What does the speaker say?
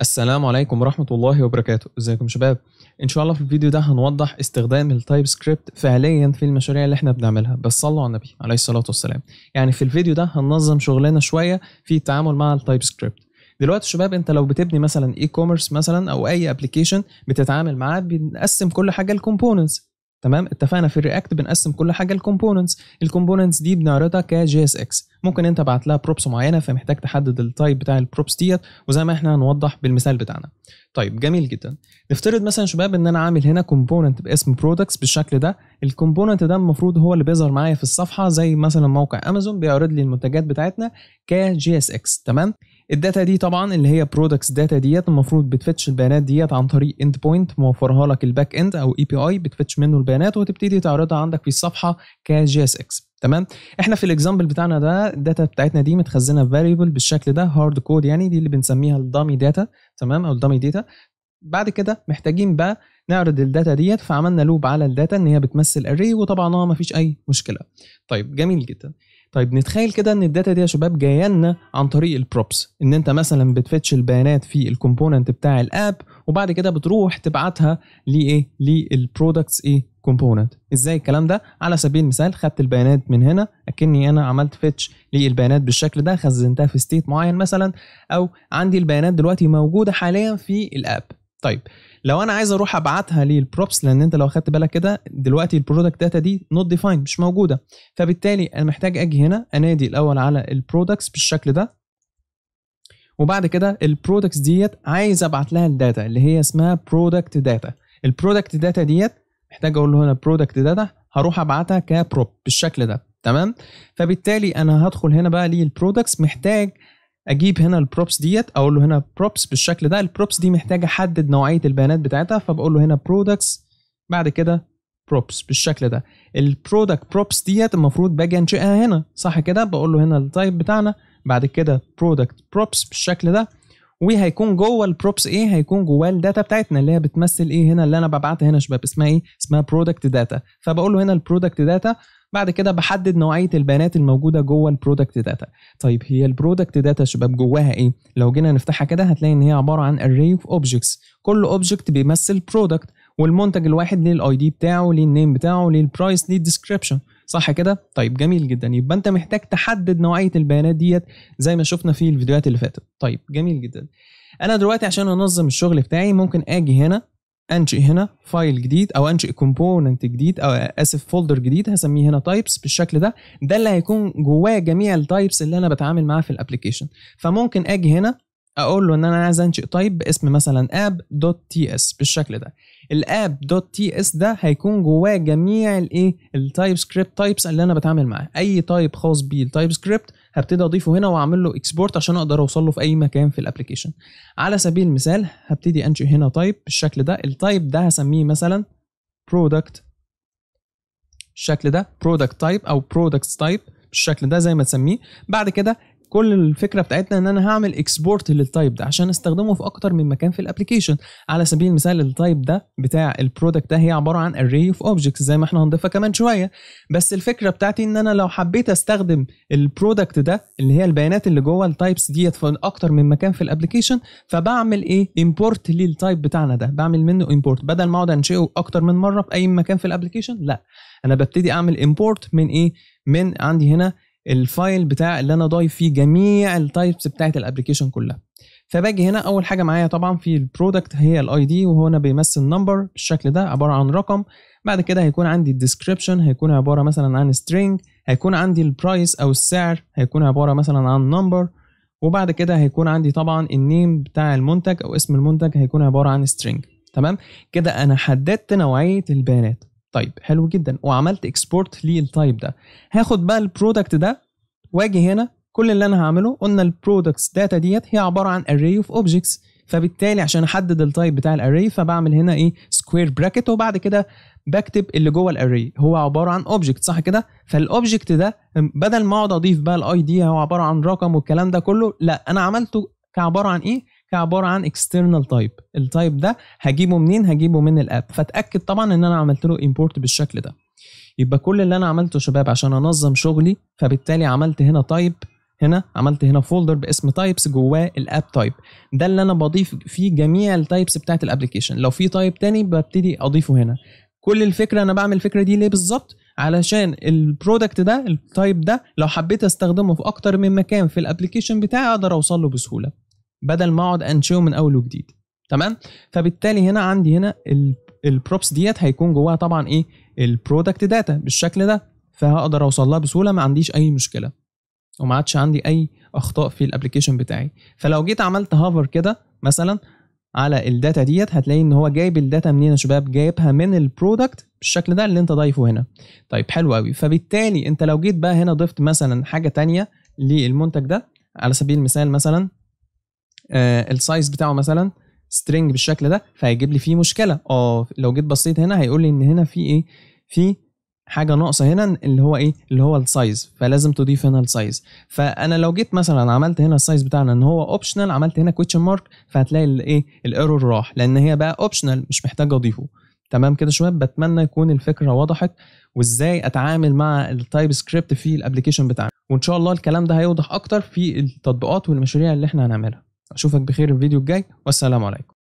السلام عليكم ورحمة الله وبركاته ازيكم شباب ان شاء الله في الفيديو ده هنوضح استخدام التايب سكريبت فعليا في المشاريع اللي احنا بنعملها بس صلوا على النبي عليه الصلاة والسلام يعني في الفيديو ده هننظم شغلنا شوية في التعامل مع التايب سكريبت دلوقتي شباب انت لو بتبني مثلا اي كوميرس مثلا او اي ابلكيشن بتتعامل معاه بنقسم كل حاجه لكومبوننتس تمام اتفقنا في الرياكت بنقسم كل حاجه لكومبوننتس الكومبوننتس دي بنعرضها كجي اس اكس ممكن انت بعت لها بروبس معينه فمحتاج تحدد التايب بتاع البروبس ديت وزي ما احنا هنوضح بالمثال بتاعنا طيب جميل جدا نفترض مثلا شباب ان انا عامل هنا كومبوننت باسم برودكتس بالشكل ده الكومبوننت ده المفروض هو اللي بيظهر معايا في الصفحه زي مثلا موقع امازون بيعرض لي المنتجات بتاعتنا كجي اس اكس تمام الداتا دي طبعا اللي هي برودكتس داتا ديت المفروض بتفتش البيانات ديت عن طريق اند بوينت موفرها لك الباك اند او اي بي اي بتفتش منه البيانات وتبتدي تعرضها عندك في الصفحه كجي اس اكس تمام احنا في الاكزامبل بتاعنا ده الداتا بتاعتنا دي متخزنه في فاريبل بالشكل ده هارد كود يعني دي اللي بنسميها الدامي داتا تمام او الدامي داتا بعد كده محتاجين بقى نعرض الداتا ديت فعملنا لوب على الداتا ان هي بتمثل اري وطبعا ما آه، مفيش اي مشكله طيب جميل جدا طيب نتخيل كده ان الداتا دي يا شباب جايه لنا عن طريق البروبس ان انت مثلا بتفتش البيانات في الكومبوننت بتاع الاب وبعد كده بتروح تبعتها لايه للبرودكتس ايه كومبوننت إيه؟ ازاي الكلام ده على سبيل المثال خدت البيانات من هنا اكني انا عملت فتش للبيانات بالشكل ده خزنتها في ستيت معين مثلا او عندي البيانات دلوقتي موجوده حاليا في الاب طيب لو انا عايز اروح ابعتها للبروبس لان انت لو خدت بالك كده دلوقتي البرودكت داتا دي نوت ديفايند مش موجوده فبالتالي انا محتاج اجي هنا انادي الاول على البرودكتس بالشكل ده وبعد كده البرودكتس ديت عايز ابعت لها الداتا اللي هي اسمها برودكت داتا البرودكت داتا ديت محتاج اقول له هنا برودكت داتا هروح ابعتها كبروب بالشكل ده تمام فبالتالي انا هدخل هنا بقى للبرودكتس محتاج اجيب هنا البروبس ديت اقول له هنا بروبس بالشكل ده البروبس دي محتاجه احدد نوعيه البيانات بتاعتها فبقول له هنا برودكتس بعد كده بروبس بالشكل ده البرودكت بروبس ديت المفروض باجي انشئها هنا صح كده بقول له هنا التايب بتاعنا بعد كده برودكت بروبس بالشكل ده وهيكون جوه البروبس ايه هيكون جواه الداتا بتاعتنا اللي هي بتمثل ايه هنا اللي انا ببعتها هنا شباب اسمها ايه اسمها برودكت داتا فبقول له هنا البرودكت داتا بعد كده بحدد نوعيه البيانات الموجوده جوه البرودكت داتا طيب هي البرودكت داتا شباب جواها ايه لو جينا نفتحها كده هتلاقي ان هي عباره عن array of objects كل اوبجكت بيمثل برودكت والمنتج الواحد ليه الاي دي بتاعه ليه النيم بتاعه ليه البرايس ليه الديسكريبشن صح كده طيب جميل جدا يبقى انت محتاج تحدد نوعيه البيانات ديت زي ما شفنا في الفيديوهات اللي فاتت طيب جميل جدا انا دلوقتي عشان انظم الشغل بتاعي ممكن اجي هنا انشئ هنا فايل جديد او انشئ كومبوننت جديد او اسف فولدر جديد هسميه هنا تايبس بالشكل ده ده اللي هيكون جواه جميع التايبس اللي انا بتعامل معاها في الابلكيشن فممكن اجي هنا اقول له ان انا عايز انشئ تايب باسم مثلا اب دوت تي اس بالشكل ده الاب دوت تي اس ده هيكون جواه جميع الايه التايب سكريبت تايبس اللي انا بتعامل معاه اي تايب خاص بيه التايب سكريبت هبتدي اضيفه هنا واعمل له اكسبورت عشان اقدر اوصل له في اي مكان في الابلكيشن على سبيل المثال هبتدي انشئ هنا تايب بالشكل ده التايب ده هسميه مثلا برودكت بالشكل ده برودكت تايب او برودكت تايب بالشكل ده زي ما تسميه بعد كده كل الفكره بتاعتنا ان انا هعمل اكسبورت للتايب ده عشان استخدمه في اكتر من مكان في الابلكيشن على سبيل المثال التايب ده بتاع البرودكت ده هي عباره عن array اوف اوبجكتس زي ما احنا هنضيفها كمان شويه بس الفكره بتاعتي ان انا لو حبيت استخدم البرودكت ده اللي هي البيانات اللي جوه التايبس ديت في اكتر من مكان في الابلكيشن فبعمل ايه امبورت للتايب بتاعنا ده بعمل منه امبورت بدل ما اقعد انشئه اكتر من مره في اي مكان في الابلكيشن لا انا ببتدي اعمل امبورت من ايه من عندي هنا الفايل بتاع اللي انا ضايف فيه جميع التايبس بتاعت الابلكيشن كلها فباجي هنا اول حاجه معايا طبعا في البرودكت هي الاي دي وهو هنا بيمثل نمبر بالشكل ده عباره عن رقم بعد كده هيكون عندي الديسكريبشن هيكون عباره مثلا عن string هيكون عندي البرايس او السعر هيكون عباره مثلا عن نمبر وبعد كده هيكون عندي طبعا النيم بتاع المنتج او اسم المنتج هيكون عباره عن string تمام كده انا حددت نوعيه البيانات طيب حلو جدا وعملت اكسبورت للتايب ده هاخد بقى البرودكت ده واجي هنا كل اللي انا هعمله قلنا البرودكتس داتا ديت هي عباره عن اري اوف اوبجكتس فبالتالي عشان احدد التايب بتاع الاري فبعمل هنا ايه سكوير براكت وبعد كده بكتب اللي جوه الاري هو عباره عن اوبجكت صح كده فالاوبجكت ده بدل ما اقعد اضيف بقى الاي دي هو عباره عن رقم والكلام ده كله لا انا عملته كعباره عن ايه هي عباره عن اكسترنال تايب التايب ده هجيبه منين هجيبه من الاب فاتاكد طبعا ان انا عملت له امبورت بالشكل ده يبقى كل اللي انا عملته شباب عشان انظم شغلي فبالتالي عملت هنا تايب هنا عملت هنا فولدر باسم تايبس جواه الاب تايب ده اللي انا بضيف فيه جميع التايبس بتاعت الابلكيشن لو في تايب تاني ببتدي اضيفه هنا كل الفكره انا بعمل الفكره دي ليه بالظبط علشان البرودكت ده التايب ده لو حبيت استخدمه في اكتر من مكان في الابلكيشن بتاعي اقدر اوصل له بسهوله بدل ما اقعد انشئه من اول وجديد تمام فبالتالي هنا عندي هنا البروبس ديت هيكون جواها طبعا ايه البرودكت داتا بالشكل ده فهقدر اوصل لها بسهوله ما عنديش اي مشكله وما عادش عندي اي اخطاء في الابلكيشن بتاعي فلو جيت عملت هافر كده مثلا على الداتا ديت هتلاقي ان هو جايب الداتا منين يا شباب جايبها من البرودكت بالشكل ده اللي انت ضايفه هنا طيب حلو قوي فبالتالي انت لو جيت بقى هنا ضفت مثلا حاجه تانية للمنتج ده على سبيل المثال مثلا آه، السايز بتاعه مثلا سترينج بالشكل ده فهيجيب لي فيه مشكله اه لو جيت بصيت هنا هيقول لي ان هنا في ايه في حاجه ناقصه هنا اللي هو ايه اللي هو السايز فلازم تضيف هنا السايز فانا لو جيت مثلا عملت هنا السايز بتاعنا ان هو اوبشنال عملت هنا كويتشن مارك فهتلاقي الايه الايرور راح لان هي بقى اوبشنال مش محتاج اضيفه تمام كده شباب بتمنى يكون الفكره وضحت وازاي اتعامل مع التايب سكريبت في الابلكيشن بتاعنا وان شاء الله الكلام ده هيوضح اكتر في التطبيقات والمشاريع اللي احنا هنعملها اشوفك بخير الفيديو الجاي والسلام عليكم